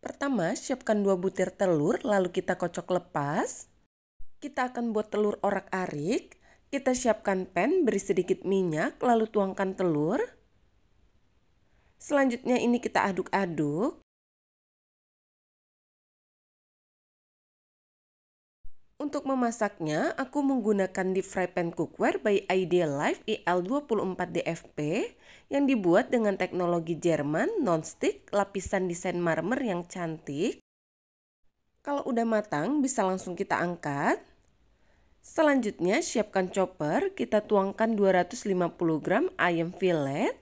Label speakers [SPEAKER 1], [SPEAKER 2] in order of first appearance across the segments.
[SPEAKER 1] Pertama, siapkan dua butir telur, lalu kita kocok lepas. Kita akan buat telur orak-arik. Kita siapkan pan, beri sedikit minyak, lalu tuangkan telur.
[SPEAKER 2] Selanjutnya ini kita aduk-aduk. Untuk memasaknya, aku menggunakan deep fry pan
[SPEAKER 1] cookware by Ideal Life IL24DFP yang dibuat dengan teknologi Jerman, nonstick, lapisan desain marmer yang cantik. Kalau udah matang, bisa langsung kita angkat. Selanjutnya, siapkan chopper, kita tuangkan 250 gram ayam fillet.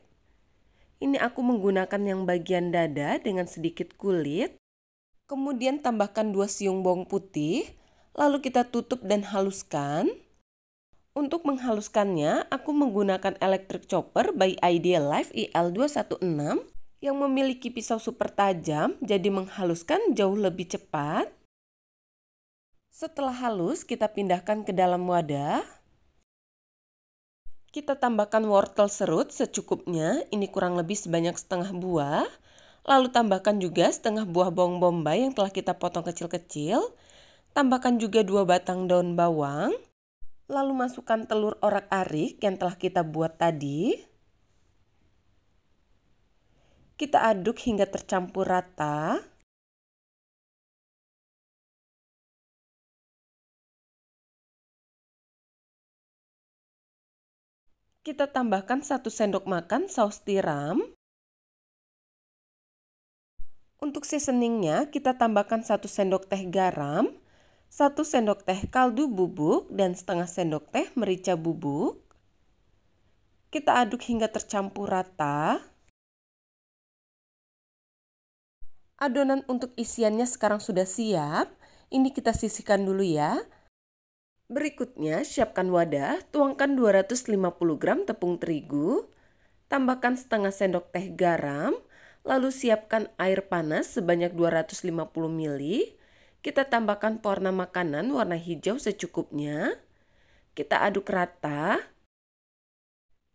[SPEAKER 1] Ini aku menggunakan yang bagian dada dengan sedikit kulit. Kemudian tambahkan 2 siung bawang putih, Lalu kita tutup dan haluskan. Untuk menghaluskannya, aku menggunakan electric chopper by Ideal Life IL216 yang memiliki pisau super tajam jadi menghaluskan jauh lebih cepat. Setelah halus, kita pindahkan ke dalam wadah. Kita tambahkan wortel serut secukupnya, ini kurang lebih sebanyak setengah buah. Lalu tambahkan juga setengah buah bawang bombay yang telah kita potong kecil-kecil. Tambahkan juga 2 batang daun bawang. Lalu masukkan telur orak-arik yang telah kita buat tadi.
[SPEAKER 2] Kita aduk hingga tercampur rata. Kita tambahkan 1 sendok makan saus tiram.
[SPEAKER 1] Untuk seasoningnya, kita tambahkan 1 sendok teh garam, 1 sendok teh kaldu bubuk dan setengah sendok teh merica bubuk. Kita aduk hingga tercampur rata. Adonan untuk isiannya sekarang sudah siap. Ini kita sisihkan dulu ya. Berikutnya, siapkan wadah, tuangkan 250 gram tepung terigu, tambahkan setengah sendok teh garam, lalu siapkan air panas sebanyak 250 ml, kita tambahkan pewarna makanan warna hijau secukupnya. Kita aduk rata.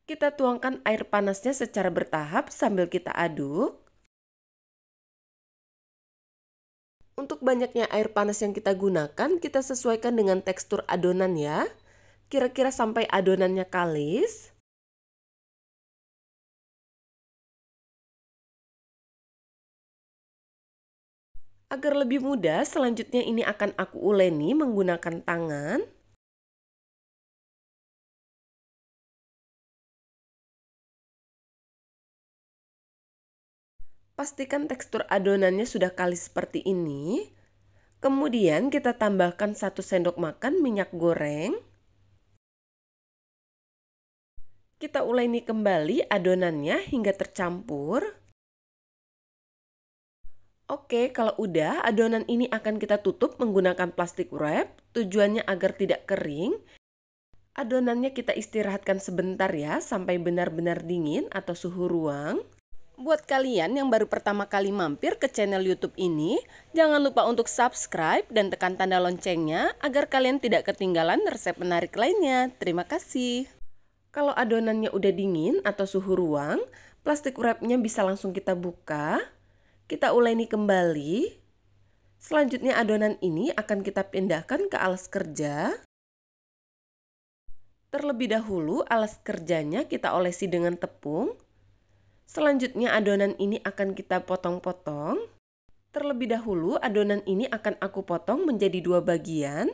[SPEAKER 2] Kita tuangkan air panasnya secara bertahap sambil kita aduk. Untuk banyaknya air
[SPEAKER 1] panas yang kita gunakan, kita sesuaikan dengan tekstur adonan ya. Kira-kira sampai
[SPEAKER 2] adonannya kalis. Agar lebih mudah, selanjutnya ini akan aku uleni menggunakan tangan. Pastikan tekstur adonannya sudah kalis seperti ini.
[SPEAKER 1] Kemudian kita tambahkan 1 sendok makan minyak goreng. Kita uleni kembali adonannya hingga tercampur. Oke, kalau udah, adonan ini akan kita tutup menggunakan plastik wrap, tujuannya agar tidak kering. Adonannya kita istirahatkan sebentar ya, sampai benar-benar dingin atau suhu ruang. Buat kalian yang baru pertama kali mampir ke channel YouTube ini, jangan lupa untuk subscribe dan tekan tanda loncengnya agar kalian tidak ketinggalan resep menarik lainnya. Terima kasih. Kalau adonannya udah dingin atau suhu ruang, plastik wrapnya bisa langsung kita buka. Kita uleni kembali. Selanjutnya adonan ini akan kita pindahkan ke alas kerja. Terlebih dahulu alas kerjanya kita olesi dengan tepung. Selanjutnya adonan ini akan kita potong-potong. Terlebih dahulu adonan ini akan aku potong menjadi dua bagian.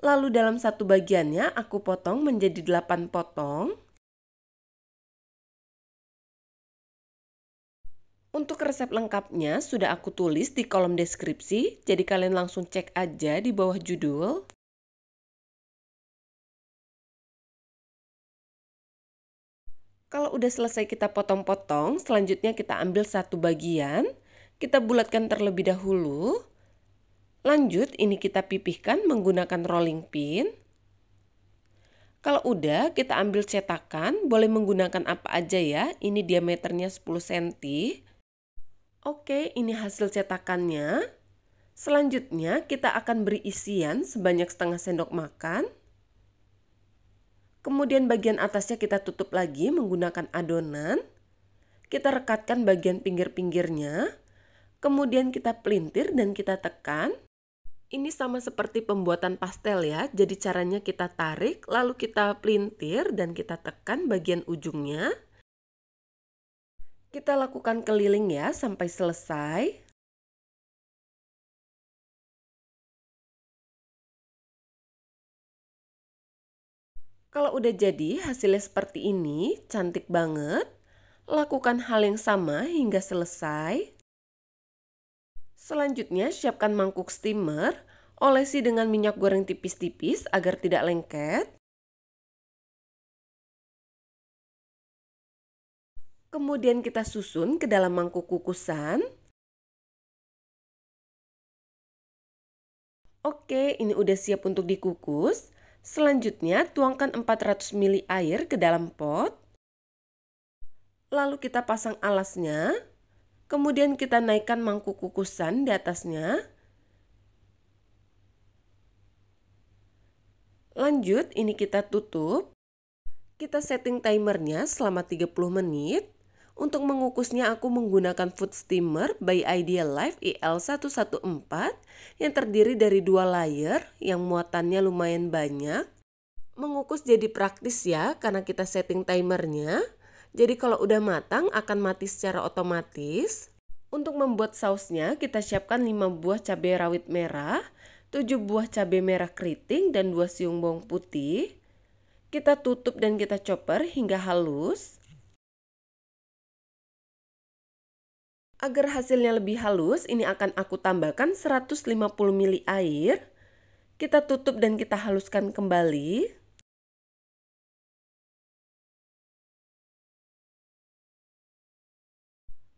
[SPEAKER 1] Lalu dalam satu bagiannya aku potong menjadi delapan potong. Untuk resep lengkapnya sudah aku tulis di kolom deskripsi, jadi kalian langsung
[SPEAKER 2] cek aja di bawah judul. Kalau udah selesai kita potong-potong, selanjutnya
[SPEAKER 1] kita ambil satu bagian, kita bulatkan terlebih dahulu. Lanjut, ini kita pipihkan menggunakan rolling pin. Kalau udah, kita ambil cetakan, boleh menggunakan apa aja ya. Ini diameternya 10 cm. Oke, ini hasil cetakannya. Selanjutnya kita akan beri isian sebanyak setengah sendok makan. Kemudian bagian atasnya kita tutup lagi menggunakan adonan. Kita rekatkan bagian pinggir-pinggirnya. Kemudian kita pelintir dan kita tekan. Ini sama seperti pembuatan pastel ya. Jadi caranya kita tarik lalu kita pelintir dan kita tekan bagian ujungnya. Kita lakukan
[SPEAKER 2] keliling ya sampai selesai. Kalau udah jadi hasilnya seperti ini, cantik banget. Lakukan hal yang sama
[SPEAKER 1] hingga selesai. Selanjutnya, siapkan mangkuk steamer,
[SPEAKER 2] olesi dengan minyak goreng tipis-tipis agar tidak lengket. Kemudian kita susun ke dalam mangkuk kukusan.
[SPEAKER 1] Oke, ini udah siap untuk dikukus. Selanjutnya, tuangkan 400 ml air ke dalam pot. Lalu kita pasang alasnya. Kemudian kita naikkan mangkuk kukusan di atasnya. Lanjut, ini kita tutup. Kita setting timernya selama 30 menit. Untuk mengukusnya aku menggunakan food steamer by Ideal Life IL114 yang terdiri dari dua layer yang muatannya lumayan banyak. Mengukus jadi praktis ya karena kita setting timernya. Jadi kalau udah matang akan mati secara otomatis. Untuk membuat sausnya kita siapkan 5 buah cabai rawit merah, 7 buah cabai merah keriting dan 2 siung bawang putih. Kita tutup dan kita chopper hingga halus. Agar hasilnya lebih halus, ini akan aku tambahkan 150 ml
[SPEAKER 2] air. Kita tutup dan kita haluskan kembali.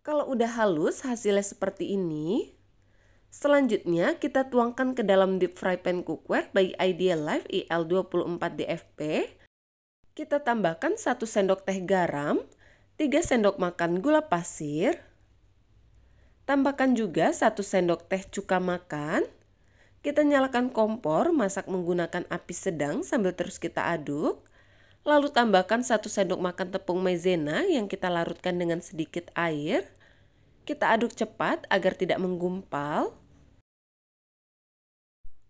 [SPEAKER 2] Kalau udah halus, hasilnya seperti ini. Selanjutnya, kita tuangkan
[SPEAKER 1] ke dalam deep fry pan cookware by Ideal Life IL24 e DFP. Kita tambahkan 1 sendok teh garam, 3 sendok makan gula pasir, Tambahkan juga 1 sendok teh cuka makan. Kita nyalakan kompor, masak menggunakan api sedang sambil terus kita aduk. Lalu tambahkan 1 sendok makan tepung maizena yang kita larutkan dengan sedikit air. Kita aduk cepat agar tidak menggumpal.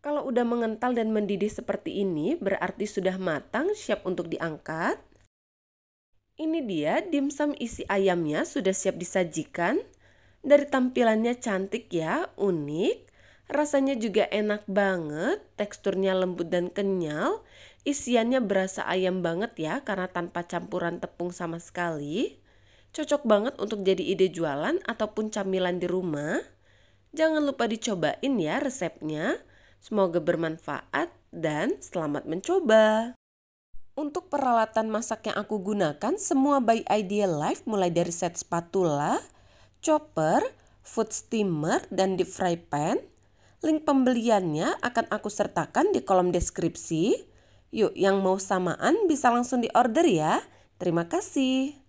[SPEAKER 1] Kalau udah mengental dan mendidih seperti ini, berarti sudah matang, siap untuk diangkat. Ini dia dimsum isi ayamnya sudah siap disajikan. Dari tampilannya cantik ya, unik. Rasanya juga enak banget, teksturnya lembut dan kenyal. Isiannya berasa ayam banget ya karena tanpa campuran tepung sama sekali. Cocok banget untuk jadi ide jualan ataupun camilan di rumah. Jangan lupa dicobain ya resepnya. Semoga bermanfaat dan selamat mencoba. Untuk peralatan masak yang aku gunakan, semua by Ideal Life mulai dari set spatula, chopper, food steamer, dan deep fry pan. Link pembeliannya akan aku sertakan di kolom deskripsi. Yuk yang mau samaan bisa langsung diorder ya. Terima kasih.